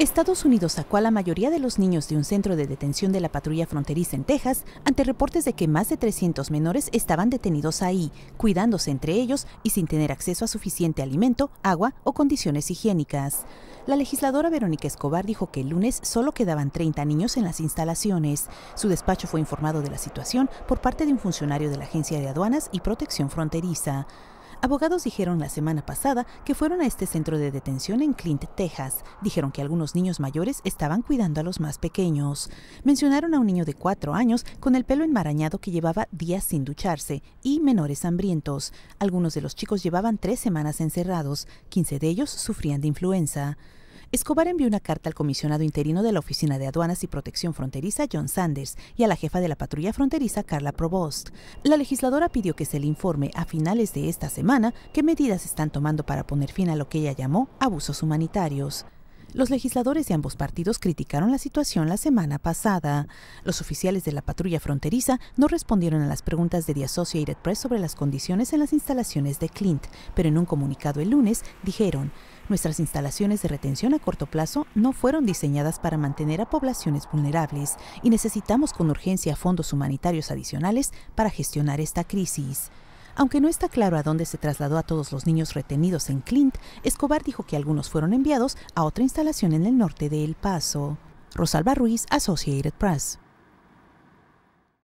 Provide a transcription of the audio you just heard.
Estados Unidos sacó a la mayoría de los niños de un centro de detención de la patrulla fronteriza en Texas ante reportes de que más de 300 menores estaban detenidos ahí, cuidándose entre ellos y sin tener acceso a suficiente alimento, agua o condiciones higiénicas. La legisladora Verónica Escobar dijo que el lunes solo quedaban 30 niños en las instalaciones. Su despacho fue informado de la situación por parte de un funcionario de la Agencia de Aduanas y Protección Fronteriza. Abogados dijeron la semana pasada que fueron a este centro de detención en Clint, Texas. Dijeron que algunos niños mayores estaban cuidando a los más pequeños. Mencionaron a un niño de cuatro años con el pelo enmarañado que llevaba días sin ducharse y menores hambrientos. Algunos de los chicos llevaban tres semanas encerrados, 15 de ellos sufrían de influenza. Escobar envió una carta al comisionado interino de la Oficina de Aduanas y Protección Fronteriza, John Sanders, y a la jefa de la patrulla fronteriza, Carla Provost. La legisladora pidió que se le informe a finales de esta semana qué medidas están tomando para poner fin a lo que ella llamó abusos humanitarios. Los legisladores de ambos partidos criticaron la situación la semana pasada. Los oficiales de la patrulla fronteriza no respondieron a las preguntas de The Associated Press sobre las condiciones en las instalaciones de Clint, pero en un comunicado el lunes dijeron, Nuestras instalaciones de retención a corto plazo no fueron diseñadas para mantener a poblaciones vulnerables y necesitamos con urgencia fondos humanitarios adicionales para gestionar esta crisis. Aunque no está claro a dónde se trasladó a todos los niños retenidos en Clint, Escobar dijo que algunos fueron enviados a otra instalación en el norte de El Paso. Rosalba Ruiz, Associated Press.